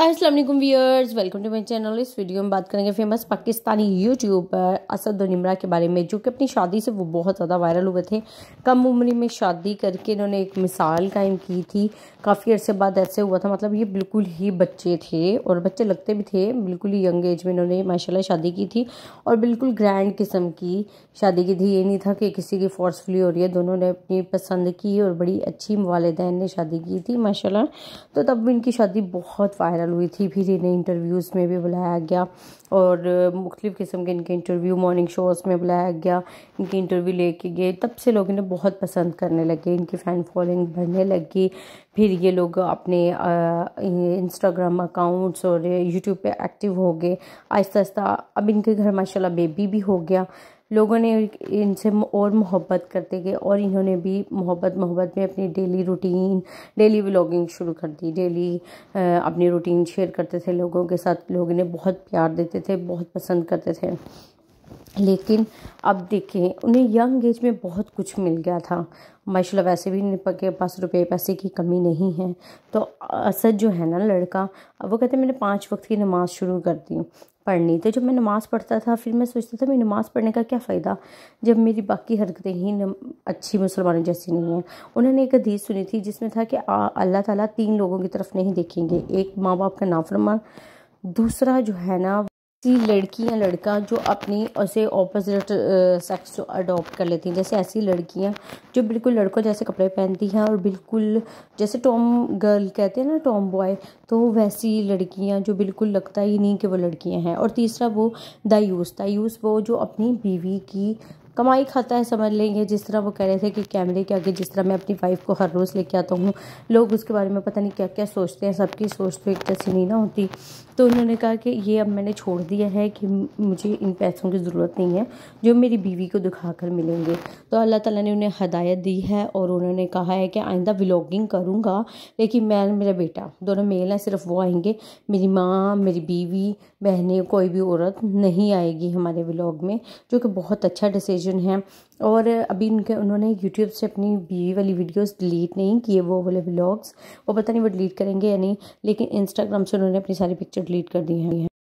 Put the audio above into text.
Aslam viewers welcome to my channel इस video में बात करेंगे फेमस पाकिस्तानी यूट्यूबर असद निमरा के बारे में जो कि अपनी शादी से वो बहुत ज़्यादा वायरल हुए थे कम उम्र में शादी करके इन्होंने एक मिसाल कायम की थी काफ़ी अर्से बाद ऐसे हुआ था मतलब ये बिल्कुल ही बच्चे थे और बच्चे लगते भी थे बिल्कुल ही यंग एज में इन्होंने माशा शादी की थी और बिल्कुल ग्रैंड किस्म की शादी की थी ये नहीं था कि किसी की फोर्सफुली हो रही है दोनों ने अपनी पसंद की और बड़ी अच्छी वालदेन ने शादी की थी माशा तो तब इनकी शादी बहुत वायरल वायरल हुई थी फिर इन्हें इंटरव्यूज़ में भी बुलाया गया और मुख्तलिफ़ किस्म के इनके इंटरव्यू मॉर्निंग शोज़ में बुलाया गया इनके इंटरव्यू लेके गए तब से लोग इन्हें बहुत पसंद करने लगे इनकी फ़ैन फॉलोइंग बढ़ने लगी फिर ये लोग अपने इंस्टाग्राम अकाउंट्स और यूट्यूब पे एक्टिव हो गए आहिस्ता आहिस्ता अब इनके घर माशाल्लाह बेबी भी हो गया लोगों ने इनसे और मोहब्बत करते गए और इन्होंने भी मोहब्बत मोहब्बत में अपनी डेली रूटीन डेली व्लॉगिंग शुरू कर दी डेली अपनी रूटीन शेयर करते थे लोगों के साथ लोग इन्हें बहुत प्यार देते थे बहुत पसंद करते थे लेकिन अब देखें उन्हें यंग एज में बहुत कुछ मिल गया था माशा वैसे भी के पास रुपए पैसे की कमी नहीं है तो असद जो है ना लड़का अब वो कहते हैं मैंने पाँच वक्त की नमाज़ शुरू कर दी पढ़नी तो जब मैं नमाज़ पढ़ता था फिर मैं सोचता था मैं नमाज़ पढ़ने का क्या फ़ायदा जब मेरी बाकी हरकतें ही अच्छी मुसलमानों जैसी नहीं हैं उन्होंने एक अदीज़ सुनी थी जिसमें था कि अल्लाह ताला तीन लोगों की तरफ नहीं देखेंगे एक माँ बाप का नाफरमान दूसरा जो है ना ऐसी लड़की या लड़का जो अपनी उसे ऑपोजिट सेक्स अडॉप्ट कर लेती हैं जैसे ऐसी लड़कियां जो बिल्कुल लड़कों जैसे कपड़े पहनती हैं और बिल्कुल जैसे टॉम गर्ल कहते हैं ना टॉम बॉय तो वैसी लड़कियां जो बिल्कुल लगता ही नहीं कि वो लड़कियां हैं और तीसरा वो दायूस दायूस वो जो अपनी बीवी की कमाई खाता है समझ लेंगे जिस तरह वो कह रहे थे कि कैमरे के आगे जिस तरह मैं अपनी वाइफ को हर रोज़ लेके आता हूँ लोग उसके बारे में पता नहीं क्या क्या सोचते हैं सबकी सोच तो एक जैसी नहीं ना होती तो उन्होंने कहा कि ये अब मैंने छोड़ दिया है कि मुझे इन पैसों की ज़रूरत नहीं है जो मेरी बीवी को दिखा कर मिलेंगे तो अल्लाह ताला ने उन्हें हदायत दी है और उन्होंने कहा है कि आइंदा व्लॉगिंग करूँगा लेकिन मैं मेरा बेटा दोनों मेल हैं सिर्फ वो आएंगे मेरी माँ मेरी बीवी बहनें कोई भी औरत नहीं आएगी हमारे व्लॉग में जो कि बहुत अच्छा डिसीजन है और अभी उनके उन्होंने यूट्यूब से अपनी बीवी वाली वीडियोस डिलीट नहीं किए वो वाले व्लॉग्स वो पता नहीं वो डिलीट करेंगे या नहीं लेकिन इंस्टाग्राम से उन्होंने अपनी सारी पिक्चर डिलीट कर दी हैं